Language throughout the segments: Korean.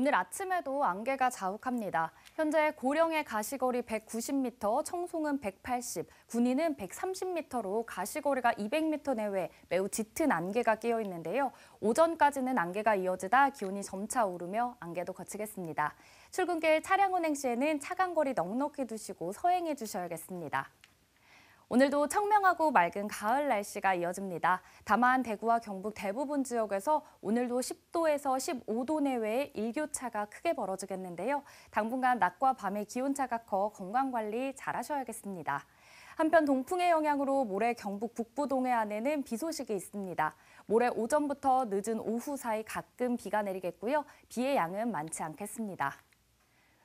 오늘 아침에도 안개가 자욱합니다. 현재 고령의 가시거리 190m, 청송은 180, 군인은 130m로 가시거리가 200m 내외 매우 짙은 안개가 끼어 있는데요. 오전까지는 안개가 이어지다 기온이 점차 오르며 안개도 거치겠습니다. 출근길 차량 운행 시에는 차간거리 넉넉히 두시고 서행해 주셔야겠습니다. 오늘도 청명하고 맑은 가을 날씨가 이어집니다. 다만 대구와 경북 대부분 지역에서 오늘도 10도에서 15도 내외의 일교차가 크게 벌어지겠는데요. 당분간 낮과 밤의 기온차가 커 건강관리 잘 하셔야겠습니다. 한편 동풍의 영향으로 모레 경북 북부 동해안에는 비 소식이 있습니다. 모레 오전부터 늦은 오후 사이 가끔 비가 내리겠고요. 비의 양은 많지 않겠습니다.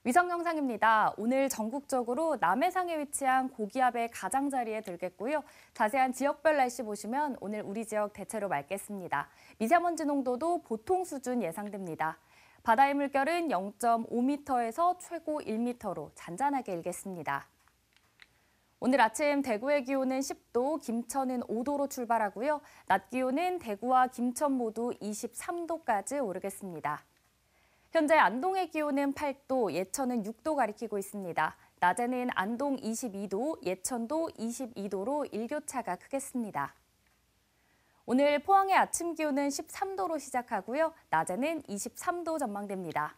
위성 영상입니다. 오늘 전국적으로 남해상에 위치한 고기압의 가장자리에 들겠고요. 자세한 지역별 날씨 보시면 오늘 우리 지역 대체로 맑겠습니다. 미세먼지 농도도 보통 수준 예상됩니다. 바다의 물결은 0.5m에서 최고 1m로 잔잔하게 일겠습니다. 오늘 아침 대구의 기온은 10도, 김천은 5도로 출발하고요. 낮 기온은 대구와 김천 모두 23도까지 오르겠습니다. 현재 안동의 기온은 8도, 예천은 6도 가리키고 있습니다. 낮에는 안동 22도, 예천도 22도로 일교차가 크겠습니다. 오늘 포항의 아침 기온은 13도로 시작하고요. 낮에는 23도 전망됩니다.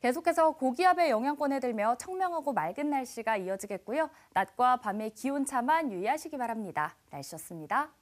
계속해서 고기압의 영향권에 들며 청명하고 맑은 날씨가 이어지겠고요. 낮과 밤의 기온차만 유의하시기 바랍니다. 날씨였습니다.